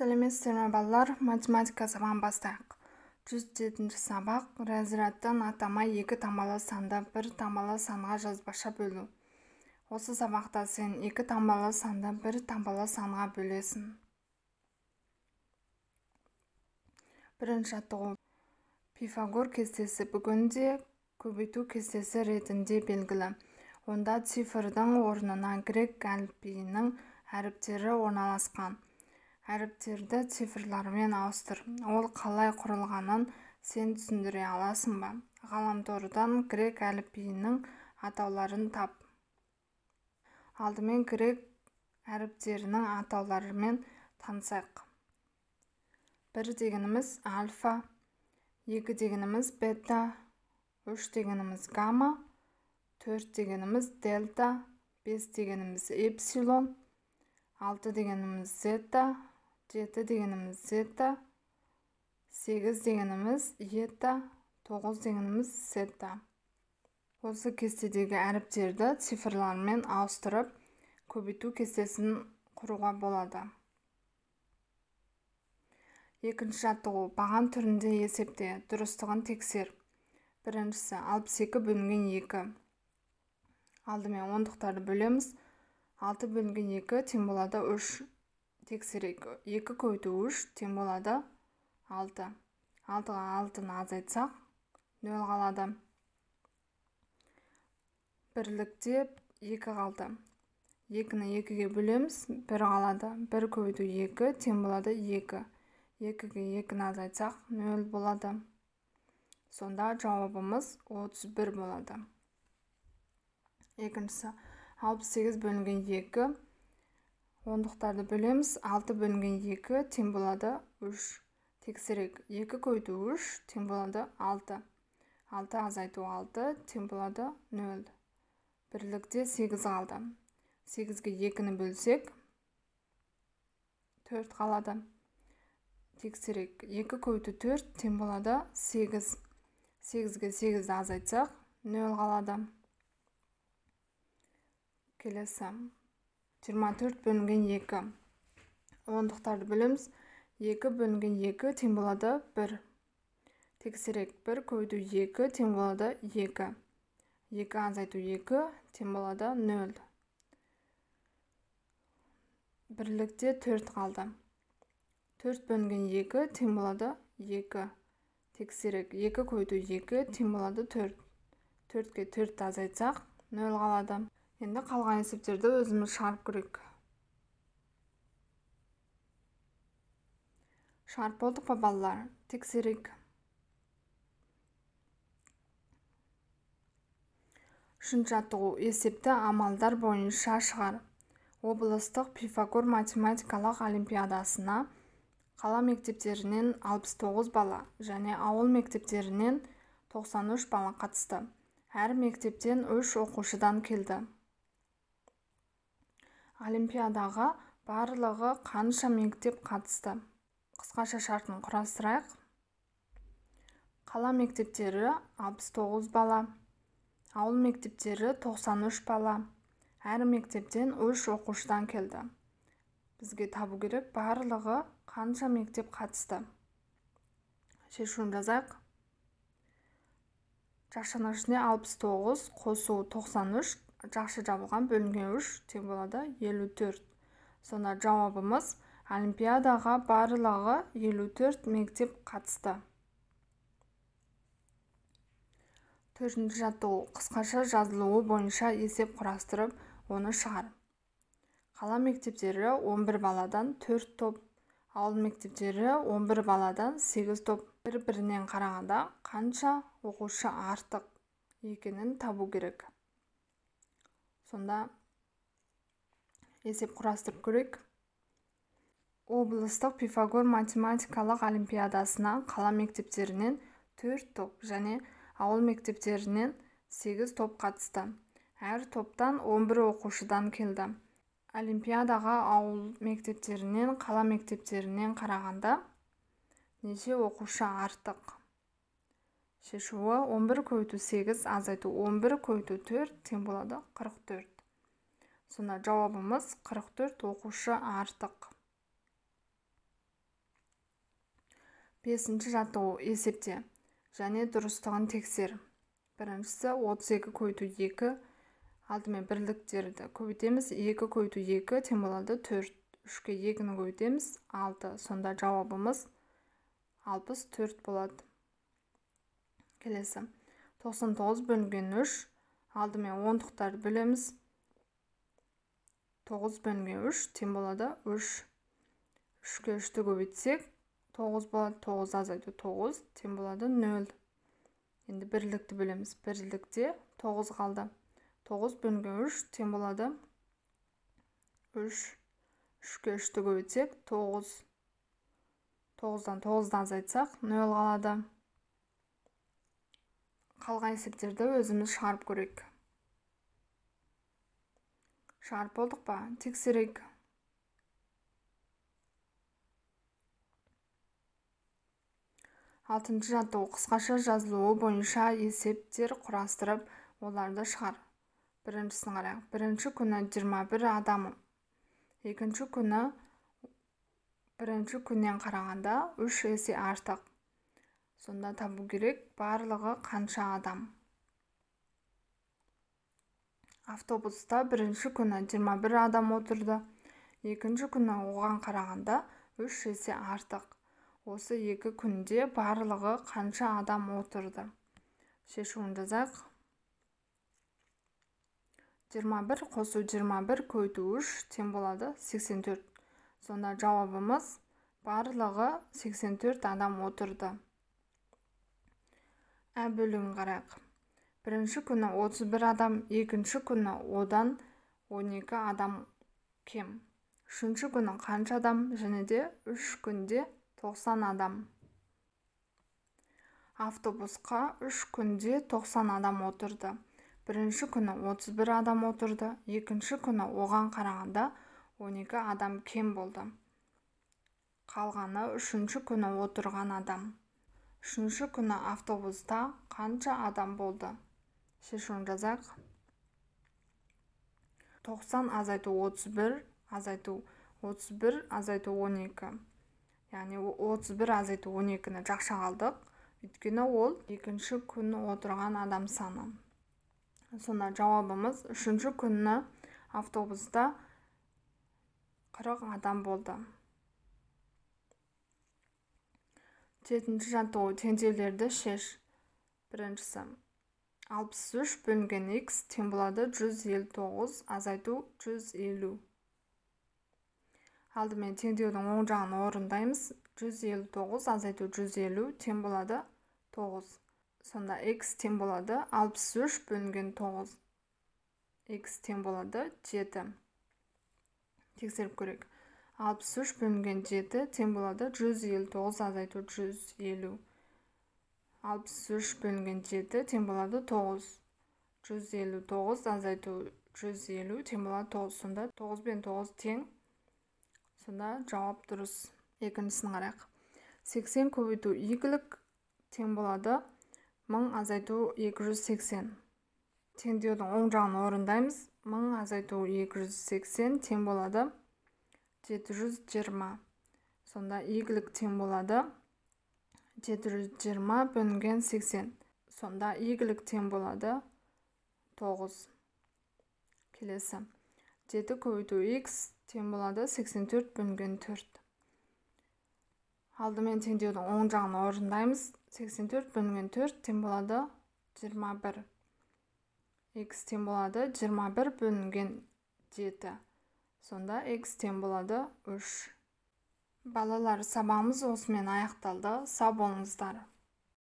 сәлеметсіздер ме балалар математика сабағын бастайық жүз жетінші сабақ разрядтан атама екі таңбалы санды бір таңбалы санға жазбаша бөлу осы сабақта сен екі таңбалы санды бір таңбалы санға бөлесің бірінші жаттығу пифагор кестесі бүгінде көбейту кестесі ретінде белгілі онда цифрдың орнына грек әліпбиінің әріптері орналасқан әріптерді цифрлармен ауыстыр ол қалай құрылғанын сен түсіндіре аласың ба ғаламтордан грек әліпбиінің атауларын тап алдымен грек әріптерінің атауларымен танысайық бір дегеніміз альфа екі дегеніміз бета үш дегеніміз гамма төрт дегеніміз дельта бес дегеніміз эпсилон алты дегеніміз зета жеті дегеніміз зета сегіз дегеніміз ета тоғыз дегеніміз сета осы кестедегі әріптерді цифрлармен ауыстырып көбейту кестесін құруға болады екінші жаттығу баған түрінде есепте дұрыстығын тексер біріншісі 62 бөлінген 2 алдымен ондықтарды бөлеміз 6 бөлінген 2 тең болады 3 тексерейік екі көбейту үш тең болады алты алтыға алтыны азайтсақ нөл қалады бірлікте екі қалды екіні екіге бөлеміз бір қалады бір көбейту екі тең болады екі екіге екіні азайтсақ нөл болады сонда жауабымыз 31 болады екіншісі 68 бөлінген екі ондықтарды бөлеміз. 6 бөлінген 2 тең болады 3 тексерек 2 көйту 3 тең болады 6 6 азайту 6 тең болады 0 бірлікте 8 қалды 8-ге 2-ні бөлсек 4 қалады тексерек 2 көйту 4 тең болады 8 8-ге 8-ді азайтсақ 0 қалады келесі 24 бөлінген 2. Ондықтарды біліміз 2 бөлінген 2 тең болады 1. Тексерек 1 көбейту 2 тең болады 2. 2 азайту 2 тең болады 0. Бірлікте 4 қалды. 4 бөлінген 2 тең болады 2. Тексерек 2 көбейту 2 тең болады 4. 4-ке 4 азайтсақ 0 қалады енді қалған есептерді өзіміз шығарып көрейік шарп болдық па балалар тексерейік үшінші жаттығу есепті амалдар бойынша шығар облыстық пифагор математикалық олимпиадасына қала мектептерінен 69 бала және ауыл мектептерінен 93 бала қатысты әр мектептен үш оқушыдан келді олимпиадаға барлығы қанша мектеп қатысты қысқаша шартын құрастырайық қала мектептері 69 бала ауыл мектептері 93 бала әр мектептен үш оқушыдан келді бізге табу керек барлығы қанша мектеп қатысты шешуін жазайық жақшаның ішіне 69 қосу 93 жақшы жабылған бөлінген үш тең болады елу төрт сонда жауабымыз олимпиадаға барлығы елу төрт мектеп қатысты төртінші жаттығу қысқаша жазылуы бойынша есеп құрастырып оны шығар қала мектептері 11 баладан 4 топ ауыл мектептері 11 баладан 8 топ бір-бірінен қарағанда қанша оқушы артық екенін табу керек сонда есеп құрастырып көрейік облыстық пифагор математикалық олимпиадасына қала мектептерінен төрт топ және ауыл мектептерінен сегіз топ қатысты әр топтан 11 оқушыдан келді олимпиадаға ауыл мектептерінен қала мектептерінен қарағанда неше оқушы артық шешуі 11 көбейту 8 азайту 11 көбейту 4 тең болады 44 сонда жауабымыз 44 оқушы артық бесінші жаттығу есепте және дұрыстығын тексер біріншісі 32 көбейту 2 алдымен бірліктерді көбейтеміз 2 көбейту 2 тең болады 4 3-ке 2-ні көбейтеміз 6 сонда жауабымыз 64 болады келесі 99 бөлінген 3 алдымен ондықтарды білеміз 9 бөлінген 3 тең болады 3 3-ке 3-ті көбейтсек 9 болады 9 азайту 9 тең болады 0 енді бірлікті бөлеміз бірлікте 9 қалды 9 бөлінген 3 тең болады 3 3-ке 3-ті көбейтсек 9 9-дан 9-ды азайтсақ 0 қалады қалған есептерді өзіміз шығарып көрейік шығарып болдық па тексерейік алтыншы жаттығу қысқаша жазылуы бойынша есептер құрастырып оларды шығар біріншісін қарайық бірінші күні 21 адам екінші күні бірінші күннен қарағанда үш есе артық сонда табу керек барлығы қанша адам автобуста бірінші күні 21 адам отырды екінші күні оған қарағанда үш есе артық осы екі күнде барлығы қанша адам отырды шешуін жазайық 21 қосу 21 көйту 3 тең болады 84 сонда жауабымыз барлығы 84 адам отырды әбілін қарайық бірінші күні 31 адам екінші күні одан 12 адам кем үшінші күні қанша адам және де үш күнде 90 адам автобусқа үш күнде 90 адам отырды бірінші күні 31 адам отырды екінші күні оған қарағанда 12 адам кем болды қалғаны үшінші күні отырған адам үшінші күні автобуста қанша адам болды шешуін жазайық тоқсан азайту отыз бір азайту отыз бір азайту он екі яғни отыз бір азайту он екіні жақша қалдық өйткені ол екінші күні отырған адам саны сонда жауабымыз үшінші күні автобуста қырық адам болды жетінші жаттығу теңдеулерді шеш біріншісі алпыс үш бөлінген х тең болады жүз елу тоғыз азайту жүз елу алдымен теңдеудің оң жағын орындаймыз жүз елу тоғыз азайту жүз елу тең болады тоғыз сонда x тең болады алпыс үш бөлінген тоғыз x тең болады жеті тексеріп көрейік алпыс үш бөлінген жеті тең болады жүз елу тоғыз азайту жүз елу алпыс үш бөлінген жеті тең болады тоғыз жүз елу тоғыз азайту жүз елу тең болады тоғыз сонда тоғыз бен тоғыз тең сонда жауап дұрыс екіншісін қарайық сексен көбейту игілік тең болады мың азайту екі жүз сексен теңдеудің оң жағын орындаймыз мың азайту екі жүз сексен тең болады 720. Сонда игілік тең болады. 720 бөлінген 80. Сонда игілік тең болады. 9. Келесі. 7 көбейту x тең болады. 84 бөлінген 4. Алдымен теңдеудің оң жағын орындаймыз. 84 бөлінген 4 тең болады. 21. x тең болады. 21 бөлінген 7 сонда x тең болады 3 балалар сабағымыз осымен аяқталды сау болыңыздар